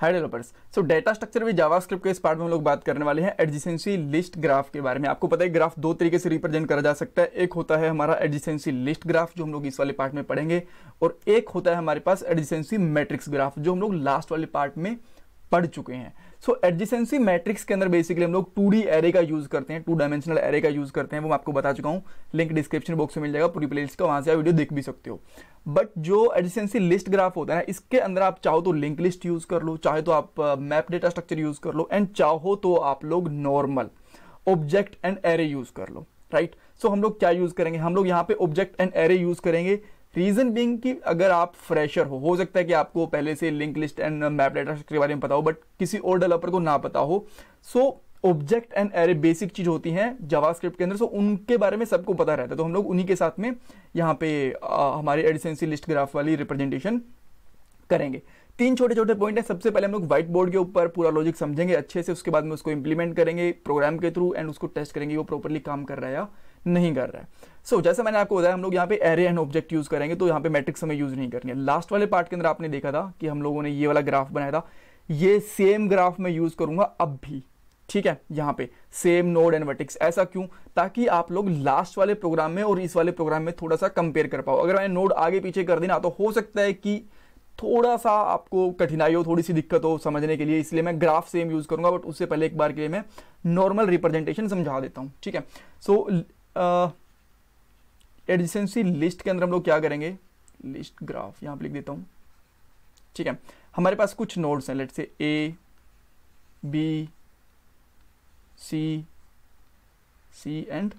High developers so data structure भी JavaScript के इस पार्ट में हम लोग बात करने वाले हैं एडजिसेंसी लिस्ट ग्राफ के बारे में आपको पता है ग्राफ दो तरीके से रिप्रेजेंट करा जा सकता है एक होता है हमारा एडजिसेंसी लिस्ट ग्राफ जो हम लोग इस वाले पार्ट में पढ़ेंगे और एक होता है हमारे पास एडजिसेंसी मैट्रिक्स ग्राफ जो हम लोग लास्ट वाले पार्ट में पढ़ चुके हैं सो एडजेसेंसी मैट्रिक्स के अंदर बेसिकली हम लोग टू डी एरे का यूज़ करते हैं टू डायमेंशनल एरे का यूज़ करते हैं वो मैं आपको बता चुका हूँ लिंक डिस्क्रिप्शन बॉक्स में मिल जाएगा पूरी प्लेलिस्ट का वहां से आप वीडियो देख भी सकते हो बट जो एडिसेंसी लिस्ट ग्राफ होता है इसके अंदर आप चाहो तो लिंक लिस्ट यूज़ कर लो चाहे तो आप मैप डेटा स्ट्रक्चर यूज़ कर लो एंड चाहो तो आप लोग normal object and array use कर लो राइट right? सो so, हम लोग क्या यूज़ करेंगे हम लोग यहाँ पे ऑब्जेक्ट एंड एरे यूज़ करेंगे रीजन बिंग कि अगर आप फ्रेशर हो हो सकता है कि आपको पहले से link list and map data के बारे में पता हो बट किसी और डेवलपर को ना पता हो so object and array basic चीज होती हैं जावास्क्रिप्ट के अंदर सो उनके बारे में सबको पता रहता है तो हम लोग उन्हीं के साथ में यहाँ पे आ, हमारे एडिसेंसी लिस्ट ग्राफ वाली रिप्रेजेंटेशन करेंगे तीन छोटे छोटे पॉइंट हैं सबसे पहले हम लोग व्हाइट बोर्ड के ऊपर पूरा लॉजिक समझेंगे अच्छे से उसके बाद में उसको इंप्लीमेंट करेंगे प्रोग्राम के थ्रू एंड उसको टेस्ट करेंगे वो प्रॉपरली काम कर रहा है नहीं कर रहा है सो so, जैसे मैंने आपको बताया हम लोग यहाँ पे एरे एंड ऑब्जेक्ट यूज़ करेंगे तो यहाँ पे मैट्रिक्स हमें यूज़ नहीं करनी है लास्ट वाले पार्ट के अंदर आपने देखा था कि हम लोगों ने ये वाला ग्राफ बनाया था ये सेम ग्राफ मैं यूज़ करूंगा अब भी ठीक है यहाँ पे सेम नोड एंड वर्टिक्स ऐसा क्यों ताकि आप लोग लास्ट वाले प्रोग्राम में और इस वाले प्रोग्राम में थोड़ा सा कंपेयर कर पाओ अगर मैंने नोड आगे पीछे कर देना तो हो सकता है कि थोड़ा सा आपको कठिनाई हो थोड़ी सी दिक्कत हो समझने के लिए इसलिए मैं ग्राफ सेम यूज़ करूंगा बट उससे पहले एक बार के लिए मैं नॉर्मल रिप्रेजेंटेशन समझा देता हूँ ठीक है सो so, एडजेंसी लिस्ट के अंदर हम लोग क्या करेंगे लिस्ट ग्राफ यहाँ पर लिख देता हूँ ठीक है हमारे पास कुछ नोड्स हैं let say A B C C and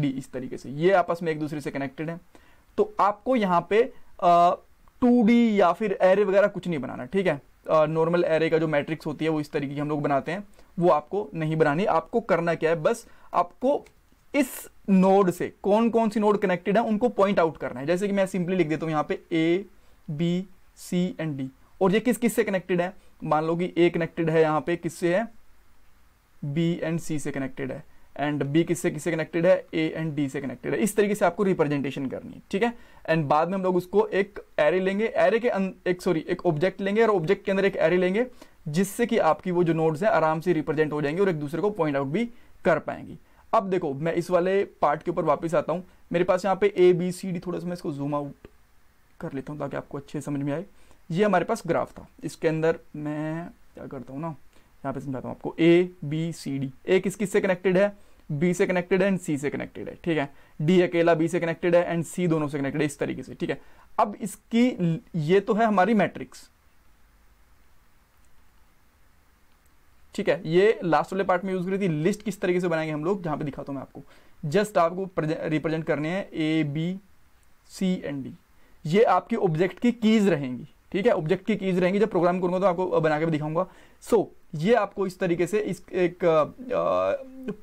D इस तरीके से ये आपस में एक दूसरे से कनेक्टेड है तो आपको यहाँ पे टू डी या फिर एरे वगैरह कुछ नहीं बनाना ठीक है नॉर्मल uh, एरे का जो मैट्रिक्स होती है वो इस तरीके की हम लोग बनाते हैं वो आपको नहीं बनानी आपको करना क्या है बस आपको इस नोड से कौन कौन सी नोड कनेक्टेड है उनको पॉइंट आउट करना है जैसे कि मैं सिंपली लिख देता हूँ यहाँ पे A B C and D और ये किस किस से कनेक्टेड है मान लो कि ए कनेक्टेड है यहाँ पे किससे है बी एंड सी से कनेक्टेड है एंड बी किससे किससे कनेक्टेड है ए एंड डी से कनेक्टेड है इस तरीके से आपको रिप्रेजेंटेशन करनी है ठीक है एंड बाद में हम लोग उसको एक एरे लेंगे एरे के अं-, एक सॉरी एक ऑब्जेक्ट लेंगे और ऑब्जेक्ट के अंदर एक एरे लेंगे जिससे कि आपकी वो जो नोड्स हैं आराम से रिप्रेजेंट हो जाएंगे और एक दूसरे को पॉइंट आउट भी कर पाएंगी अब देखो मैं इस वाले पार्ट के ऊपर वापस आता हूँ मेरे पास यहाँ पे ए बी सी डी थोड़ा सा मैं इसको जूम आउट कर लेता हूँ ताकि आपको अच्छे समझ में आए ये हमारे पास ग्राफ था इसके अंदर मैं क्या करता हूँ ना यहाँ पे समझाता हूँ आपको ए बी सी डी ए किस किस से कनेक्टेड है बी से कनेक्टेड है एंड सी से कनेक्टेड है ठीक है डी अकेला बी से कनेक्टेड है एंड सी दोनों से कनेक्टेड है इस तरीके से ठीक है अब इसकी ये तो है हमारी मैट्रिक्स ठीक है ये लास्ट वाले पार्ट में यूज करी थी लिस्ट किस तरीके से बनाएंगे हम लोग जहां पे दिखाता हूं मैं आपको जस्ट आपको रिप्रेजेंट करने हैं A B C and D ये आपकी ऑब्जेक्ट की कीज रहेंगी ठीक है ऑब्जेक्ट की कीज रहेंगी जब प्रोग्राम करूंगा तो आपको बना के भी दिखाऊंगा सो so, ये आपको इस तरीके से इस एक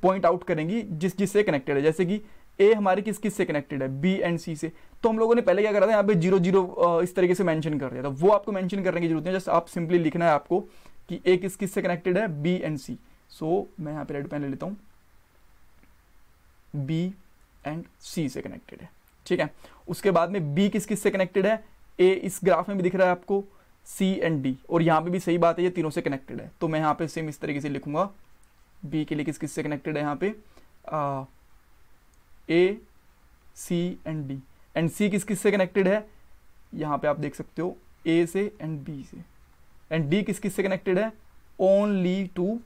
पॉइंट आउट करेंगी जिस जिससे कनेक्टेड है जैसे कि ए हमारी किस किस से कनेक्टेड है बी एंड सी से तो हम लोगों ने पहले क्या करा था यहाँ पे जीरो जीरो इस तरीके से मेंशन कर दिया था वो आपको मेंशन करने की जरूरत है जस्ट आप सिंपली लिखना है आपको कि ए किस किस से कनेक्टेड है बी एंड सी सो मैं यहां पे रेड पेन ले लेता हूं बी एंड सी से कनेक्टेड है ठीक है उसके बाद में बी किस किस से कनेक्टेड है ए इस ग्राफ में भी दिख रहा है आपको सी एंड डी और यहां पे भी सही बात है ये तीनों से कनेक्टेड है तो मैं यहां पे सेम इस तरीके से लिखूंगा बी के लिए किस किस से कनेक्टेड है यहां पे A C and D and C किस किस से कनेक्टेड है यहां पे आप देख सकते हो ए से एंड बी से एंड डी किस किस से कनेक्टेड है ओनली टू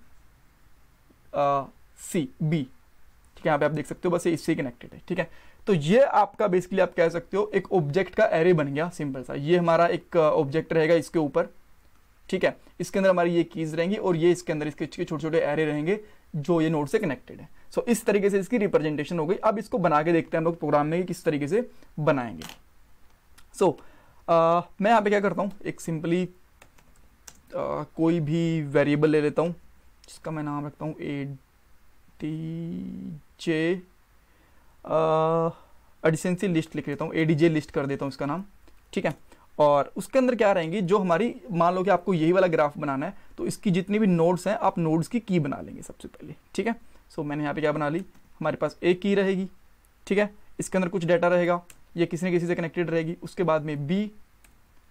सी बी ठीक है यहाँ पे आप देख सकते हो बस ये इससे कनेक्टेड है ठीक है तो ये आपका बेसिकली आप कह सकते हो एक ऑब्जेक्ट का एरे बन गया सिंपल सा ये हमारा एक ऑब्जेक्ट uh, रहेगा इसके ऊपर ठीक है इसके अंदर हमारी ये कीज रहेंगी और ये इसके अंदर इसके छोटे छोटे एरे रहेंगे जो ये नोड से कनेक्टेड है सो so, इस तरीके से इसकी रिप्रेजेंटेशन हो गई अब इसको बना के देखते हैं हम लोग प्रोग्राम में किस तरीके से बनाएंगे सो so, uh, मैं यहाँ पे क्या करता हूँ एक सिंपली कोई भी वेरिएबल ले लेता हूँ जिसका मैं नाम रखता हूँ ए डी जे एडिशेंसी लिस्ट लिख लेता हूँ ए डी जे लिस्ट कर देता हूँ इसका नाम ठीक है और उसके अंदर क्या रहेंगी जो हमारी मान लो कि आपको यही वाला ग्राफ बनाना है तो इसकी जितनी भी नोड्स हैं आप नोड्स की की बना लेंगे सबसे पहले ठीक है सो मैंने यहाँ पे क्या बना ली हमारे पास एक की रहेगी ठीक है इसके अंदर कुछ डाटा रहेगा ये किसी न किसी से कनेक्टेड रहेगी उसके बाद में बी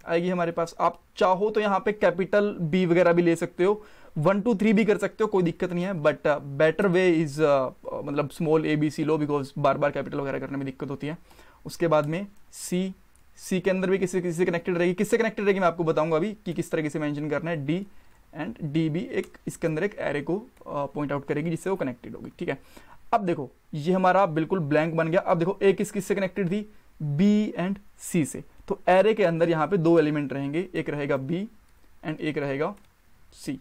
आएगी हमारे पास आप चाहो तो यहाँ पे कैपिटल बी वगैरह भी ले सकते हो वन टू थ्री भी कर सकते हो कोई दिक्कत नहीं है बट बेटर वे इज़ मतलब स्मॉल ए बी सी लो बिकॉज बार बार कैपिटल वगैरह करने में दिक्कत होती है उसके बाद में सी सी के अंदर भी किसी किसी से कनेक्टेड रहेगी किससे कनेक्टेड रहेगी मैं आपको बताऊंगा अभी कि किस तरीके से मैंशन करना है डी एंड डी भी एक इसके अंदर एक एरे को पॉइंट uh, आउट करेगी जिससे वो कनेक्टेड होगी ठीक है अब देखो ये हमारा बिल्कुल ब्लैंक बन गया अब देखो ए किस किस से कनेक्टेड थी बी एंड सी से तो एरे के अंदर यहां पे दो एलिमेंट रहेंगे एक रहेगा बी एंड एक रहेगा सी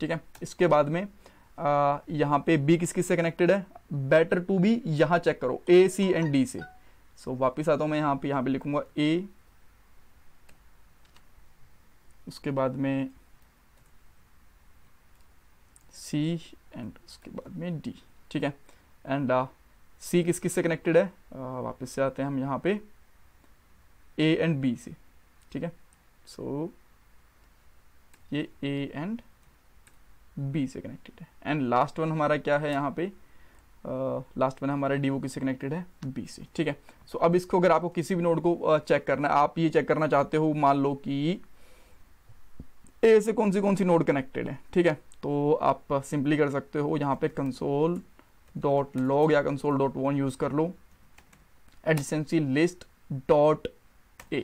ठीक है इसके बाद में आ, यहां पे बी किस किस से कनेक्टेड है बेटर टू बी यहां चेक करो ए सी एंड डी से सो so, वापस आता हूं मैं यहां पे यहां पे लिखूंगा ए उसके बाद में सी एंड उसके बाद में डी ठीक है एंड सी किस किस से कनेक्टेड है आ, वापस से आते हैं हम यहाँ पे ए एंड बी से ठीक है सो ये ए एंड बी से कनेक्टेड है एंड लास्ट वन हमारा क्या है यहाँ पे लास्ट वन हमारा डी वो किससे कनेक्टेड है बी से ठीक है सो so, अब इसको अगर आपको किसी भी नोड को चेक uh, करना है आप ये चेक करना चाहते हो मान लो कि ए से कौन सी कौन सी नोड कनेक्टेड है ठीक है तो आप सिंपली कर सकते हो यहाँ पे कंसोल डॉट लॉग या कंसोल डॉट वन यूज कर लो एडिसेंसी लिस्ट डॉट ए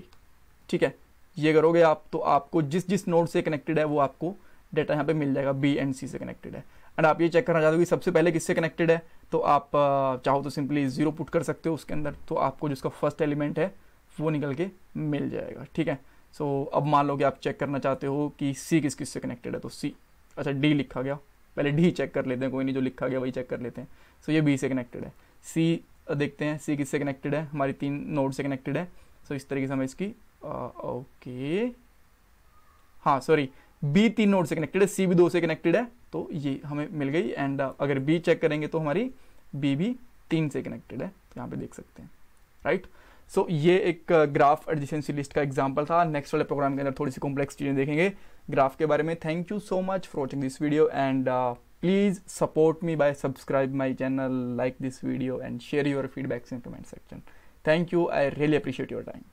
ठीक है ये करोगे आप तो आपको जिस जिस नोड से कनेक्टेड है वो आपको डेटा यहाँ पे मिल जाएगा बी एंड सी से कनेक्टेड है एंड आप ये चेक करना चाहते हो कि सबसे पहले किससे कनेक्टेड है तो आप चाहो तो सिंपली ज़ीरो पुट कर सकते हो उसके अंदर तो आपको जिसका फर्स्ट एलिमेंट है वो निकल के मिल जाएगा ठीक है सो so, अब मान लो कि आप चेक करना चाहते हो कि सी किस किस से कनेक्टेड है तो सी अच्छा डी लिखा गया पहले डी चेक कर लेते हैं कोई नहीं जो लिखा गया वही चेक कर लेते हैं सो so, ये बी से कनेक्टेड है सी देखते हैं सी किससे कनेक्टेड है हमारी तीन नोड से कनेक्टेड है सो so, इस तरीके से हमें इसकी ओके हाँ सॉरी बी तीन नोड से कनेक्टेड है सी भी दो से कनेक्टेड है तो ये हमें मिल गई एंड अगर बी चेक करेंगे तो हमारी बी भी तीन से कनेक्टेड है तो यहाँ पे देख सकते हैं राइट right? सो so, ये एक ग्राफ एडजेंसी लिस्ट का एग्जाम्पल था नेक्स्ट वाले प्रोग्राम के अंदर थोड़ी सी कॉम्प्लेक्स चीज़ें देखेंगे ग्राफ के बारे में thank you so much for watching this video and please support me by subscribe my channel like this video and share your feedbacks in comment section thank you I really appreciate your time